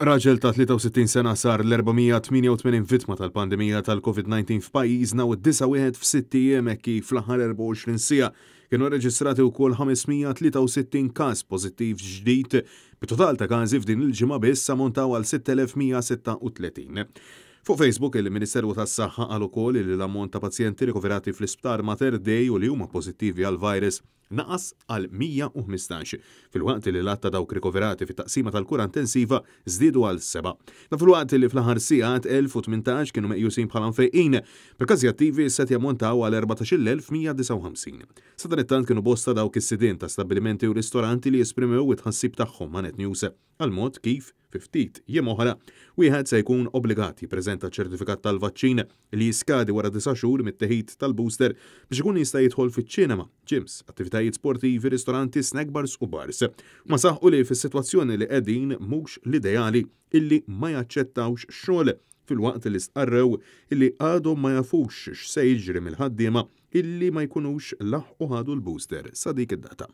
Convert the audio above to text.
Raġel ta' 63 sena sar l-488 vittma tal-pandemija tal-COVID-19 f'pajjiżna u d-91 f'sitt kif fl-aħħar 24 sija kienu reġistrati wkoll 563 każ pożittiv ġdid, bit-total ta' każi f'din il-ġimgħa biss ammontaw għal 6136. Fuq Facebook il-Ministeru tas saħħa għal ukoll li l-ammont ta' pazjenti rikoverati fl-isptar mater dej u li huma pożittivi għal virus naqas għal 115 fil-waqt li l-atta dawk rikoverati fit-taqsima tal-kura intensiva zdidu għal 7. Da fil-waqt li fl-aħħar sigħat 1018 kienu meqjusin bħala mfejqin, per-każi attivi set jammontaw għal 14159. Sadanittant kienu bosta dawk is-sidin ta' stabilimenti u ristoranti li jesprimew it-ħassib tagħhom ma' net news għal-mod kif fiftit jiem oħra wieħed se jkun obbligat ċ ċertifikat tal-vaċċin li jiskadi wara 9 xhur mit-teħid tal-booster biex ikun jista' jidħol fiċ-ċinema, ġims, attività attivitajiet sportivi, ristoranti, snack bars u bars. Ma saħqu li fis-sitwazzjoni li qegħdin mhux l-ideali illi ma jaċċettawx xogħol fil-waqt li stqarrew illi għadhom ma jafux x'se jiġri mill-ħaddiema illi ma jkunux u ħadu l-booster sa dik id-data.